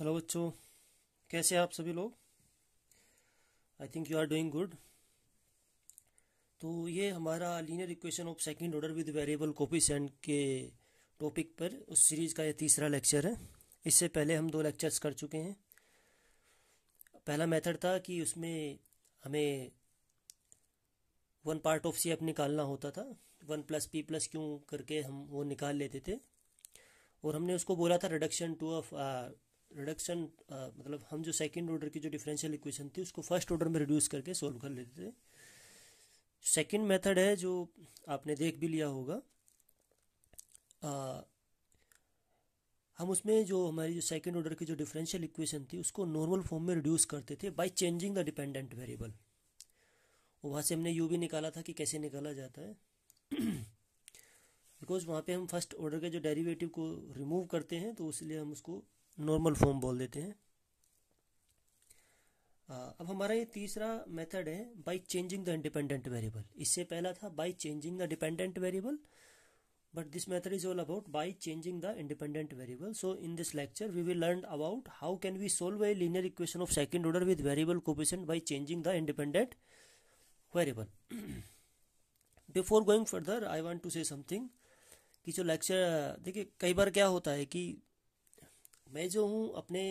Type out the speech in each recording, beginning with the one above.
hello बच्चों कैसे हैं आप सभी लोग I think you are doing good तो ये हमारा linear equation of second order with variable coefficient के टॉपिक पर उस सीरीज़ का ये तीसरा लेक्चर है इससे पहले हम दो लेक्चर्स कर चुके हैं पहला मेथड था कि उसमें हमें one part of C F निकालना होता था वन प्लस पी प्लस क्यों करके हम वो निकाल लेते थे और हमने उसको बोला था reduction to of reduction uh, मतलब हम जो सेकेंड ऑर्डर की जो डिफरेंशियल इक्वेशन थी उसको फर्स्ट ऑर्डर में रिड्यूस करके सोल्व कर लेते थे सेकेंड मेथड है जो आपने देख भी लिया होगा आ, uh, हम उसमें जो हमारी जो सेकेंड ऑर्डर की जो डिफरेंशियल इक्वेशन थी उसको नॉर्मल फॉर्म में रिड्यूस करते थे by changing the dependent variable वहाँ से हमने यू भी निकाला था कि कैसे निकाला जाता है बिकॉज वहाँ पे हम फर्स्ट ऑर्डर के जो डेरिवेटिव को रिमूव करते हैं तो इसलिए हम उसको नॉर्मल फॉर्म बोल देते हैं अब हमारा ये तीसरा मेथड है by changing the independent variable इससे पहला था by changing the dependent variable but this method is all about by changing the independent variable so in this lecture we will learn about how can we solve a linear equation of second order with variable coefficient by changing the independent variable before going further I want to say something कि जो lecture देखिए कई बार क्या होता है कि मैं जो हूँ अपने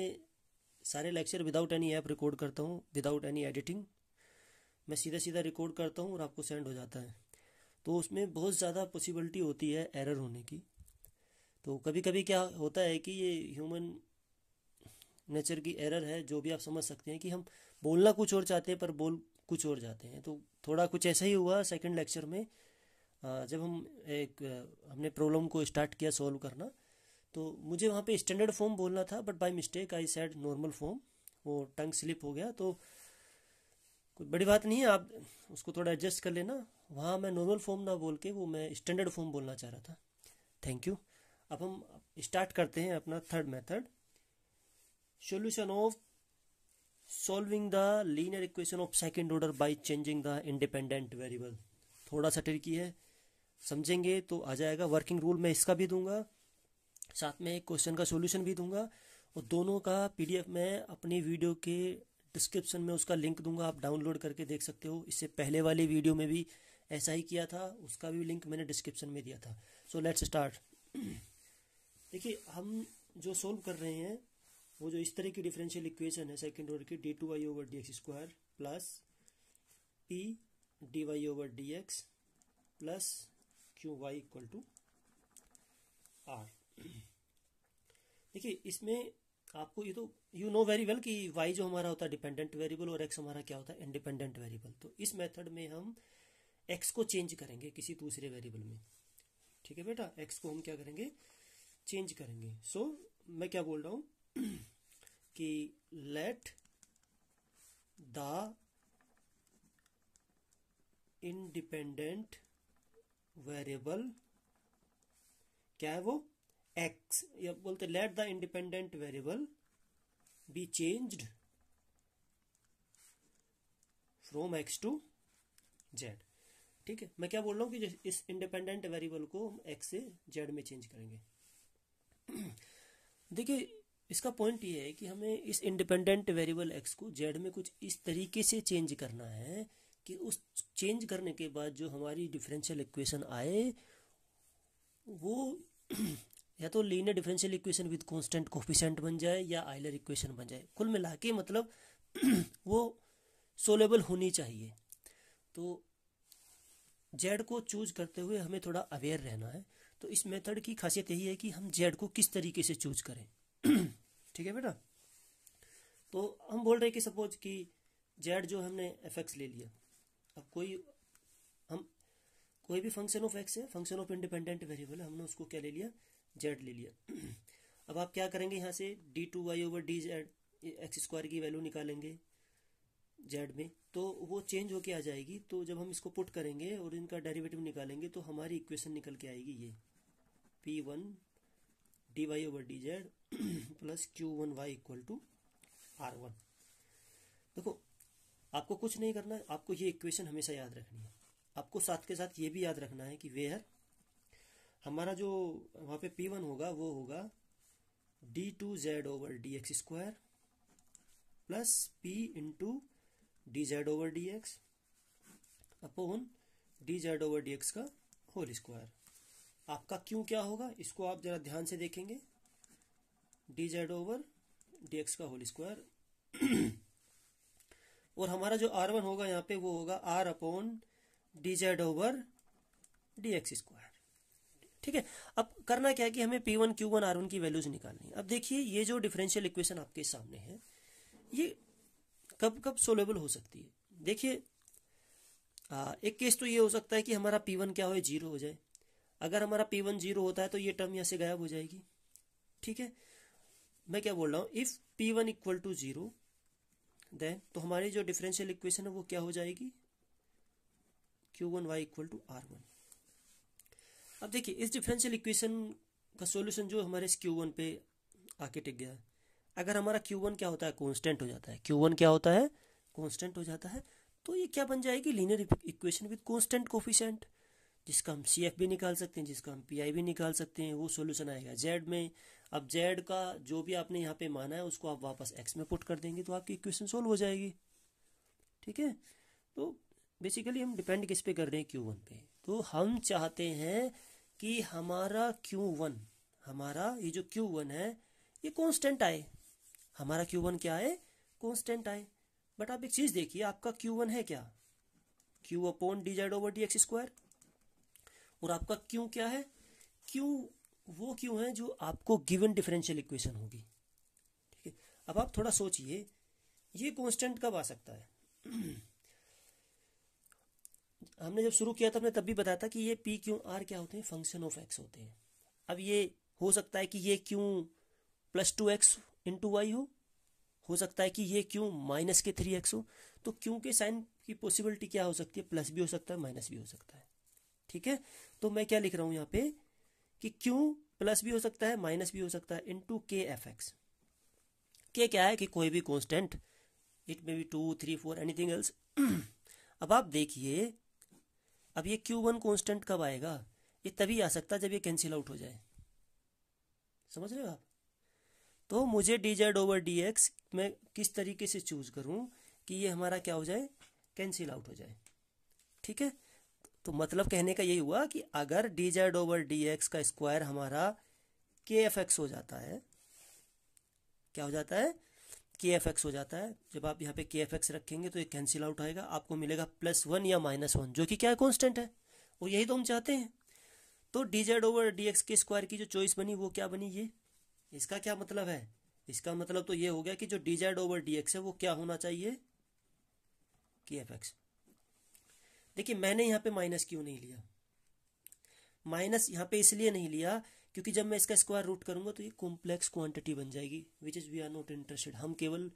सारे lecture without any app record करता हूँ विदाउट एनी एडिटिंग मैं सीधा सीधा रिकॉर्ड करता हूँ और आपको सेंड हो जाता है तो उसमें बहुत ज़्यादा पॉसिबिलिटी होती है एरर होने की तो कभी कभी क्या होता है कि ये ह्यूमन नेचर की एरर है जो भी आप समझ सकते हैं कि हम बोलना कुछ और चाहते हैं पर बोल कुछ और जाते हैं तो थोड़ा कुछ ऐसा ही हुआ सेकंड लेक्चर में जब हम एक हमने प्रॉब्लम को स्टार्ट किया सॉल्व करना तो मुझे वहाँ पे स्टैंडर्ड फॉर्म बोलना था but by mistake I said normal form वो टंग स्लिप हो गया तो कोई बड़ी बात नहीं है आप उसको थोड़ा एडजस्ट कर लेना वहाँ मैं नॉर्मल फॉर्म ना बोल के वो मैं स्टैंडर्ड फॉर्म बोलना चाह रहा था थैंक यू अब हम स्टार्ट करते हैं अपना third method solution of solving the linear equation of second order by changing the independent variable थोड़ा सा ट्रिकी है समझेंगे तो आ जाएगा वर्किंग रूल मैं इसका भी दूंगा साथ में एक क्वेश्चन का सोल्यूशन भी दूंगा और दोनों का पीडीएफ मैं अपनी वीडियो के डिस्क्रिप्शन में उसका लिंक दूंगा आप डाउनलोड करके देख सकते हो इससे पहले वाली वीडियो में भी ऐसा ही किया था उसका भी लिंक मैंने डिस्क्रिप्शन में दिया था सो लेट्स स्टार्ट देखिए हम जो सोल्व कर रहे हैं वो जो इस तरह की डिफरेंशियल इक्वेशन है सेकेंड ऑर्डर की d two y over D x square plus p d y over D x plus q y equal to r देखिए इसमें आपको ये तो यू नो वेरी वेल कि वाई जो हमारा होता है डिपेंडेंट वेरिएबल और एक्स हमारा क्या होता है इंडिपेंडेंट वेरिएबल तो इस मेथड में हम एक्स को चेंज करेंगे किसी दूसरे वेरिएबल में ठीक है बेटा एक्स को हम क्या करेंगे चेंज करेंगे सो so, मैं क्या बोल रहा हूं कि लेट द इंडिपेंडेंट वेरिएबल क्या है वो एक्स या बोलते let the independent variable be changed from x to z ठीक है मैं क्या बोल रहा हूँ कि इस इंडिपेंडेंट वेरिएबल को हम एक्स से जेड में चेंज करेंगे देखिए इसका पॉइंट ये है कि हमें इस इंडिपेंडेंट वेरिएबल एक्स को जेड में कुछ इस तरीके से चेंज करना है कि उस चेंज करने के बाद जो हमारी डिफरेंशियल इक्वेशन आए वो या तो linear differential equation with constant coefficient बन जाए या आइलर इक्वेशन बन जाए कुल मिला के मतलब वो सोलेबल होनी चाहिए तो जेड को चूज करते हुए हमें थोड़ा अवेयर रहना है तो इस मेथड की खासियत यही है कि हम जेड को किस तरीके से चूज करें ठीक है बेटा तो हम बोल रहे हैं कि सपोज कि जेड जो हमने एफ एक्स ले लिया अब कोई हम कोई भी फंक्शन ऑफ एक्स है फंक्शन ऑफ इंडिपेंडेंट वेरिएबल है हमने उसको क्या ले लिया जेड ले लिया अब आप क्या करेंगे यहाँ से d two y over d z x square की वैल्यू निकालेंगे जेड में तो वो चेंज होके आ जाएगी तो जब हम इसको पुट करेंगे और इनका डेरिवेटिव निकालेंगे तो हमारी इक्वेशन निकल के आएगी ये p one d y over d z plus q one y equal to r one देखो आपको कुछ नहीं करना आपको ये इक्वेशन हमेशा याद रखनी है आपको साथ के साथ ये भी याद रखना है कि वेयर हमारा जो वहाँ पे पी वन होगा वो होगा d two z over D x square plus p into d Z over D x upon d Z over D x का होल स्क्वायर आपका क्यों क्या होगा इसको आप जरा ध्यान से देखेंगे d Z over D x का होल स्क्वायर और हमारा जो आर वन होगा यहाँ पे वो होगा r upon d Z over D x square ठीक है अब करना क्या है कि हमें p one q one r one की वैल्यूज निकालनी है अब देखिए ये जो डिफरेंशियल इक्वेशन आपके सामने है ये कब कब सोलेबल हो सकती है देखिए एक केस तो ये हो सकता है कि हमारा पी वन क्या हो जीरो हो जाए अगर हमारा पी वन जीरो होता है तो ये टर्म यहाँ से गायब हो जाएगी ठीक है मैं क्या बोल रहा हूँ if p one equal to zero then तो हमारी जो डिफरेंशियल इक्वेशन है वो क्या हो जाएगी q one y equal to r one अब देखिए इस डिफरेंशियल इक्वेशन का सोल्यूशन जो हमारे इस क्यू वन पे आके टिक गया है अगर हमारा क्यू वन क्या होता है कॉन्स्टेंट हो जाता है क्यू वन क्या होता है कॉन्स्टेंट हो जाता है तो ये क्या बन जाएगी linear equation with constant coefficient जिसका हम सी एफ भी निकाल सकते हैं जिसका हम पी आई भी निकाल सकते हैं वो सोल्यूशन आएगा जेड में अब जेड का जो भी आपने यहाँ पे माना है उसको आप वापस एक्स में पुट कर देंगे तो आपकी इक्वेशन सोल्व हो जाएगी ठीक है तो बेसिकली हम डिपेंड किस पे कर रहे हैं क्यू वन पे तो हम चाहते हैं कि हमारा क्यू वन हमारा ये जो क्यू वन है ये कॉन्स्टेंट आए हमारा क्यू वन क्या है कॉन्स्टेंट आए बट आप एक चीज देखिए आपका क्यू वन है क्या q upon d Z over D x square और आपका क्यू क्या है क्यू वो क्यू है जो आपको गिवन डिफरेंशियल इक्वेशन होगी ठीक है अब आप थोड़ा सोचिए ये कांस्टेंट कब आ सकता है हमने जब शुरू किया था हमने तब भी बताया था कि ये पी क्यू आर क्या होते हैं फंक्शन ऑफ एक्स होते हैं अब ये हो सकता है कि ये q plus two x into y हो हो सकता है कि ये q minus k three x हो तो क्यू के साइन की पॉसिबिलिटी क्या हो सकती है प्लस भी हो सकता है माइनस भी हो सकता है ठीक है तो मैं क्या लिख रहा हूं यहाँ पे कि क्यू प्लस भी हो सकता है माइनस भी हो सकता है इंटू के एफ एक्स के क्या है कि कोई भी constant it may be two three four anything else अब आप देखिए अब ये क्यू वन कॉन्स्टेंट कब आएगा ये तभी आ सकता जब ये कैंसिल आउट हो जाए समझ रहे हो आप तो मुझे d Z over D x मैं किस तरीके से चूज करूं कि ये हमारा क्या हो जाए कैंसिल आउट हो जाए ठीक है तो मतलब कहने का यही हुआ कि अगर d Z over D x का स्क्वायर हमारा के एफ एक्स हो जाता है क्या हो जाता है के एफ एक्स हो जाता है जब आप यहाँ पे के एफ एक्स रखेंगे तो ये कैंसिल आउट आएगा आपको मिलेगा प्लस वन या माइनस वन जो कि क्या है कॉन्स्टेंट है और यही तो हम चाहते हैं तो d Z over D x के स्क्वायर की जो चॉइस बनी वो क्या बनी ये इसका क्या मतलब है इसका मतलब तो ये हो गया कि जो D Z over D x है वो क्या होना चाहिए के एफ एक्स देखिए मैंने यहाँ पे माइनस क्यों नहीं लिया माइनस यहाँ पे इसलिए नहीं लिया क्योंकि जब मैं इसका स्क्वायर रूट करूंगा तो ये कॉम्प्लेक्स क्वांटिटी बन जाएगी which is we are not interested हम केवल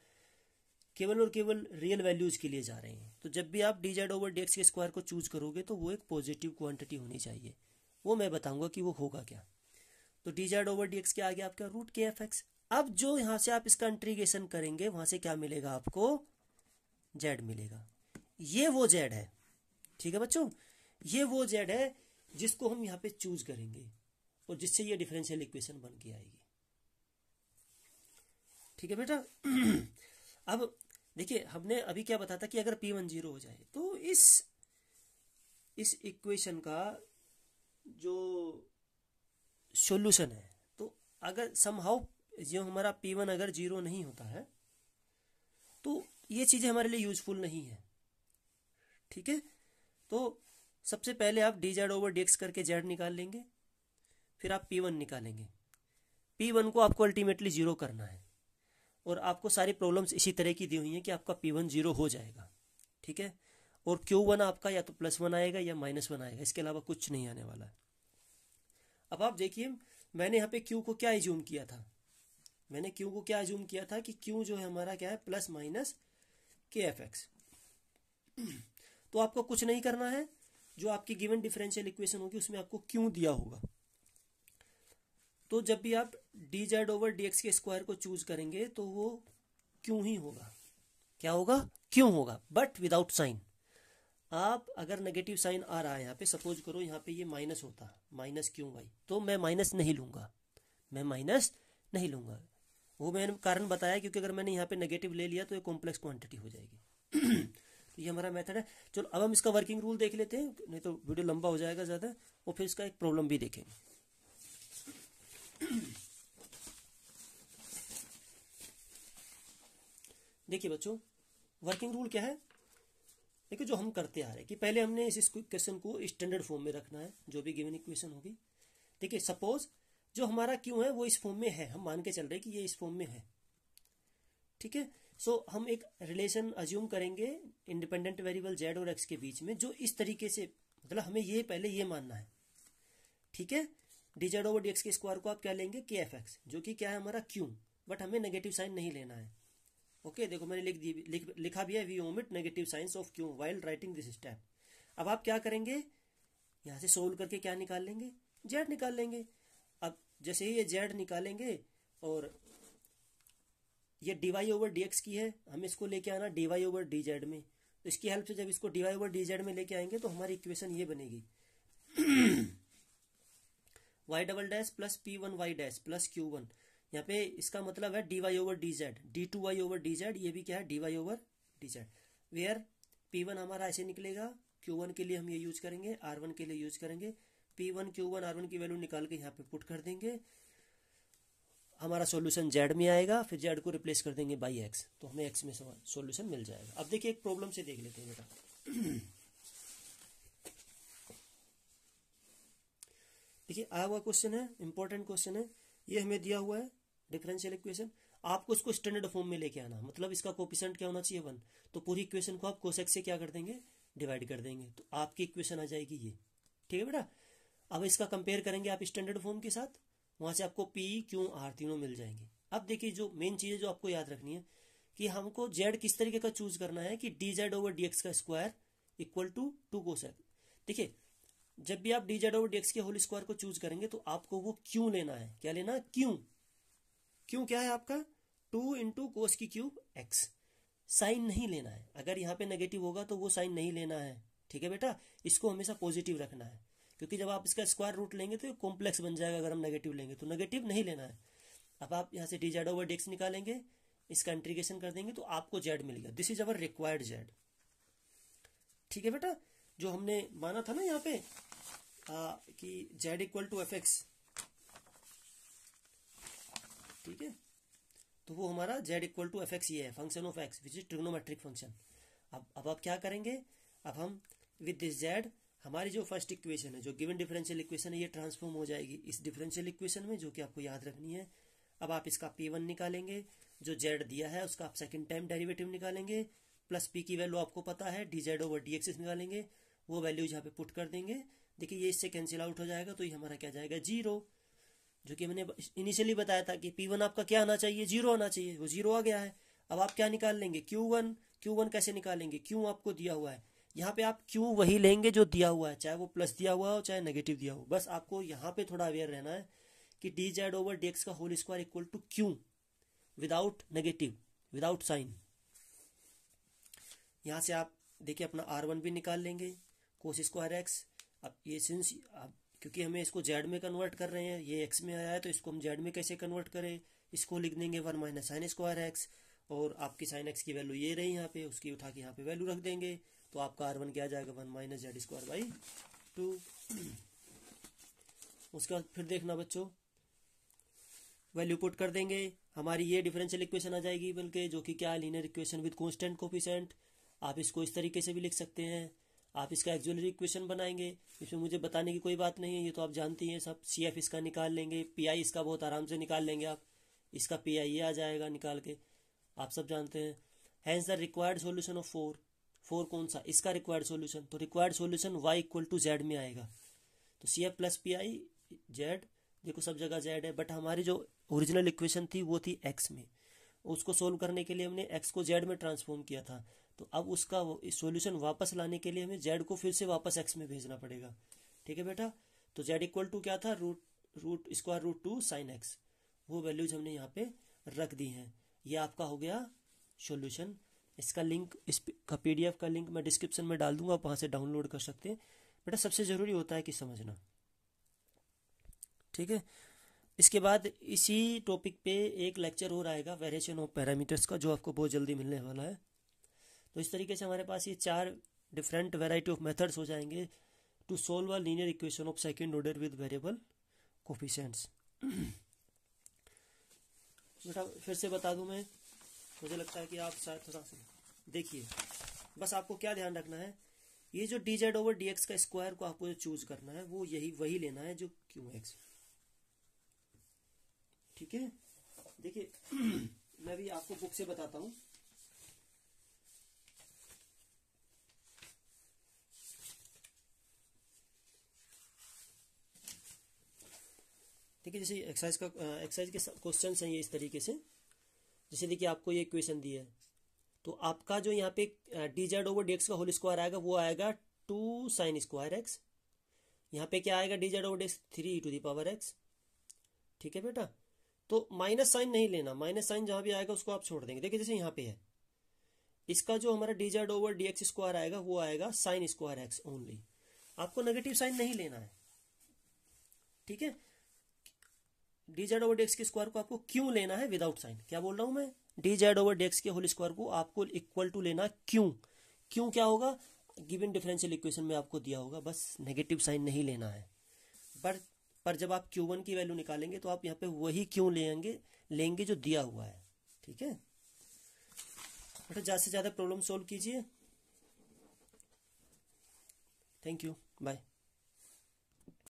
केवल और केवल रियल वैल्यूज के लिए जा रहे हैं तो जब भी आप d Z over D x के स्क्वायर को चूज करोगे तो वो एक पॉजिटिव क्वांटिटी होनी चाहिए वो मैं बताऊंगा कि वो होगा क्या तो d Z over D x के आगे आपका रूट के एफ एक्स अब जो यहां से आप इसका इंट्रीगेशन करेंगे वहां से क्या मिलेगा आपको जेड मिलेगा ये वो जेड है ठीक है बच्चों ये वो जेड है जिसको हम यहाँ पे चूज करेंगे और जिससे ये डिफरेंशियल इक्वेशन बन के आएगी ठीक है बेटा अब देखिए हमने अभी क्या बताया था कि अगर पी वन जीरो हो जाए तो इस इस इक्वेशन का जो सॉल्यूशन है तो अगर समहाउ जो हमारा पी वन अगर जीरो नहीं होता है तो ये चीज़ें हमारे लिए यूजफुल नहीं है ठीक है तो सबसे पहले आप d Z over D x करके जेड निकाल लेंगे फिर आप पी वन निकालेंगे पी वन को आपको अल्टीमेटली जीरो करना है और आपको सारी प्रॉब्लम्स इसी तरह की दी हुई हैं कि आपका पी वन जीरो हो जाएगा ठीक है और क्यू वन आपका या तो प्लस वन आएगा या माइनस वन आएगा इसके अलावा कुछ नहीं आने वाला है अब आप देखिए मैंने यहाँ पे क्यू को क्या एज्यूम किया था मैंने क्यू को क्या एज्यूम किया था कि क्यू जो है हमारा क्या है plus minus k f x तो आपको कुछ नहीं करना है जो आपकी गिवन डिफरेंशियल इक्वेशन होगी उसमें आपको क्यों दिया होगा तो जब भी आप d Z over D x के स्क्वायर को चूज करेंगे तो वो क्यों ही होगा क्या होगा क्यों होगा बट विदाउट साइन आप अगर नेगेटिव साइन आ रहा है यहाँ पे सपोज करो यहाँ पे ये माइनस होता माइनस क्यों भाई तो मैं माइनस नहीं लूंगा मैं माइनस नहीं लूंगा वो मैंने कारण बताया क्योंकि अगर मैंने यहाँ पे नेगेटिव ले लिया तो ये कॉम्प्लेक्स क्वांटिटी हो जाएगी तो ये हमारा मेथड है चलो अब हम इसका वर्किंग रूल देख लेते हैं नहीं तो वीडियो लंबा हो जाएगा ज़्यादा और फिर इसका एक प्रॉब्लम भी देखेंगे देखिए बच्चों वर्किंग रूल क्या है देखिए जो हम करते आ रहे हैं कि पहले हमने इस क्वेश्चन को स्टैंडर्ड फॉर्म में रखना है जो भी गिवन इक्वेशन होगी ठीक है सपोज जो हमारा क्यों है वो इस फॉर्म में है हम मान के चल रहे हैं कि ये इस फॉर्म में है ठीक है सो हम एक रिलेशन अज्यूम करेंगे इंडिपेंडेंट वेरिएबल जेड और एक्स के बीच में जो इस तरीके से मतलब हमें ये पहले ये मानना है ठीक है डीजेड ओवर डीएक्स के स्क्वायर को आप क्या लेंगे के एफ एक्स जो कि क्या है हमारा क्यू बट हमें नेगेटिव साइन नहीं लेना है ओके okay, देखो मैंने लिख दी लिख, लिखा भी है we omit negative signs of q while writing this step अब आप क्या करेंगे यहां से सोल्व करके क्या निकाल लेंगे जेड निकाल लेंगे अब जैसे ही ये जेड निकालेंगे और ये डीवाई ओवर डीएक्स की है हमें इसको लेके आना डीवाई ओवर डी जेड में तो इसकी हेल्प से जब इसको डीवाई ओवर डी जेड में लेके आएंगे तो हमारी इक्वेशन ये बनेगी y double dash plus p one y dash plus q one यहाँ पे इसका मतलब है d y over d z d two y over d z ये भी क्या है d y over d z where p one हमारा ऐसे निकलेगा क्यू वन के लिए हम ये यूज करेंगे आर वन के लिए यूज करेंगे p one q one r one की वैल्यू निकाल के यहाँ पे पुट कर देंगे हमारा सोल्यूशन जेड में आएगा फिर जेड को रिप्लेस कर देंगे बाई एक्स तो हमें एक्स में सोल्यूशन मिल जाएगा अब देखिए एक प्रॉब्लम से देख लेते हैं बेटा देखिए आया हुआ क्वेश्चन है इंपॉर्टेंट क्वेश्चन है ये हमें दिया हुआ है डिफरेंशियल इक्वेशन आपको इसको स्टैंडर्ड फॉर्म में लेके आना मतलब इसका कोपिसेंट क्या होना चाहिए वन तो पूरी इक्वेशन को आप कोशेक से क्या कर देंगे डिवाइड कर देंगे तो आपकी इक्वेशन आ जाएगी ये ठीक है बेटा अब इसका कंपेयर करेंगे आप स्टैंडर्ड फॉर्म के साथ वहां से आपको पी क्यू आर तीनों मिल जाएंगे अब देखिए जो मेन चीज है जो आपको याद रखनी है कि हमको जेड किस तरीके का चूज करना है कि d Z over D x का square equal to two cosec देखिये जब भी आप डी जेड ओवर डीएक्स के होल स्क्वायर को चूज करेंगे तो आपको वो क्यू लेना है क्या लेना है क्यू क्यू क्या है आपका टू इंटू कोस की क्यूब एक्स साइन नहीं लेना है अगर यहाँ पे नेगेटिव होगा तो वो साइन नहीं लेना है ठीक है बेटा इसको हमेशा पॉजिटिव रखना है क्योंकि जब आप इसका स्क्वायर रूट लेंगे तो कॉम्प्लेक्स बन जाएगा अगर हम नेगेटिव लेंगे तो नेगेटिव नहीं लेना है अब आप यहाँ से डी जेड ओवर डेक्स निकालेंगे इसका इंट्रीगेशन कर देंगे तो आपको जेड मिल गया this is our required z ठीक है बेटा जो हमने माना था ना यहाँ पे आ, कि z equal to f x ठीक है तो वो हमारा z equal to f x ये है function of x which is trigonometric function अब अब आप क्या करेंगे अब हम विद दिस जेड हमारी जो फर्स्ट इक्वेशन है जो गिवन डिफरेंशियल इक्वेशन है ये ट्रांसफॉर्म हो जाएगी इस डिफरेंशियल इक्वेशन में जो कि आपको याद रखनी है अब आप इसका पी वन निकालेंगे जो जेड दिया है उसका आप सेकेंड टाइम डेरिवेटिव निकालेंगे प्लस पी की वैल्यू आपको पता है d Z over d axis निकालेंगे वो वैल्यूज यहाँ पे पुट कर देंगे देखिए ये इससे कैंसिल आउट हो जाएगा तो ये हमारा क्या जाएगा जीरो जो कि मैंने इनिशियली बताया था कि पी वन आपका क्या आना चाहिए जीरो आना चाहिए वो जीरो आ गया है अब आप क्या निकाल लेंगे क्यू वन क्यू वन कैसे निकालेंगे क्यों आपको दिया हुआ है यहाँ पे आप क्यू वही लेंगे जो दिया हुआ है चाहे वो प्लस दिया हुआ हो चाहे नेगेटिव दिया हो बस आपको यहाँ पे थोड़ा अवेयर रहना है कि d Z over D x का whole square equal to q without negative without sign यहाँ से आप देखिए अपना आर वन भी निकाल लेंगे कोस स्क्वायर एक्स अब ये सिंस अब क्योंकि हमें इसको जेड में कन्वर्ट कर रहे हैं ये एक्स में आया है तो इसको हम जेड में कैसे कन्वर्ट करें इसको लिख देंगे one minus sine square x और आपकी साइन एक्स की वैल्यू ये रही यहाँ पे उसकी उठा के यहाँ पे वैल्यू रख देंगे तो आपका आर वन क्या आ जाएगा one minus z square by two उसके बाद फिर देखना बच्चों वैल्यू पुट कर देंगे हमारी ये डिफरेंशियल इक्वेशन आ जाएगी बल्कि जो कि क्या linear equation with constant coefficient आप इसको इस तरीके से भी लिख सकते हैं आप इसका एक्जुलरी इक्वेशन बनाएंगे इसमें मुझे बताने की कोई बात नहीं है ये तो आप जानती हैं सब सी एफ इसका निकाल लेंगे पी आई इसका बहुत आराम से निकाल लेंगे आप इसका पी आई ये आ जाएगा निकाल के आप सब जानते हैं hence the required solution of four four कौन सा इसका रिक्वायर्ड सोल्यूशन तो required solution y equal to z में आएगा तो C F plus P I z देखो सब जगह जेड है बट हमारी जो ओरिजिनल इक्वेशन थी वो थी एक्स में उसको सोल्व करने के लिए हमने एक्स को जेड में ट्रांसफॉर्म किया था तो अब उसका सोल्यूशन वापस लाने के लिए हमें जेड को फिर से वापस एक्स में भेजना पड़ेगा ठीक है बेटा तो जेड इक्वल टू क्या था root root square root two sine x वो वैल्यूज हमने यहाँ पे रख दी हैं ये आपका हो गया सोल्यूशन इसका लिंक इस का पीडीएफ का लिंक मैं डिस्क्रिप्शन में डाल दूंगा आप वहां से डाउनलोड कर सकते हैं बेटा सबसे जरूरी होता है कि समझना ठीक है इसके बाद इसी टॉपिक पे एक लेक्चर और आएगा वेरिएशन ऑफ पैरामीटर्स का जो आपको बहुत जल्दी मिलने वाला है तो इस तरीके से हमारे पास ये चार डिफरेंट वेराइटी ऑफ मेथड्स हो जाएंगे to solve a linear equation of second order with variable coefficients बेटा फिर से बता दूं मैं मुझे लगता है कि आप शायद थोड़ा सा देखिए बस आपको क्या ध्यान रखना है ये जो D Z over D x का स्क्वायर को आपको जो चूज करना है वो यही वही लेना है जो क्यू एक्स ठीक है देखिए मैं भी आपको बुक से बताता हूँ ठीक है जैसे एक्सरसाइज का एक्सरसाइज के क्वेश्चन हैं ये इस तरीके से जैसे देखिए आपको ये क्वेश्चन दिया है तो आपका जो यहाँ पे D Z over D x का होल स्क्वायर आएगा वो आएगा टू साइन स्क्वायर एक्स यहाँ पे क्या आएगा D Z over D X three to the power X ठीक है बेटा तो माइनस साइन नहीं लेना माइनस साइन जहां भी आएगा उसको आप छोड़ देंगे देखिए जैसे यहाँ पे है इसका जो हमारा D Z over D x square आएगा वो आएगा साइन स्क्वायर एक्स ओनली आपको नेगेटिव साइन नहीं लेना है ठीक है डी जेड ओवर डेक्स के स्क्वायर को आपको क्यों लेना है विदाउट साइन क्या बोल रहा हूं मैं डी जेड ओवर डेक्स के होल स्क्वायर को आपको इक्वल टू लेना क्यों क्यों क्या होगा गिवन डिफरेंशियल इक्वेशन में आपको दिया होगा बस नेगेटिव साइन नहीं लेना है पर पर जब आप क्यू वन की वैल्यू निकालेंगे तो आप यहाँ पे वही क्यों लेंगे लेंगे जो दिया हुआ है ठीक है बेटा ज्यादा से ज्यादा प्रॉब्लम सोल्व कीजिए थैंक यू बाय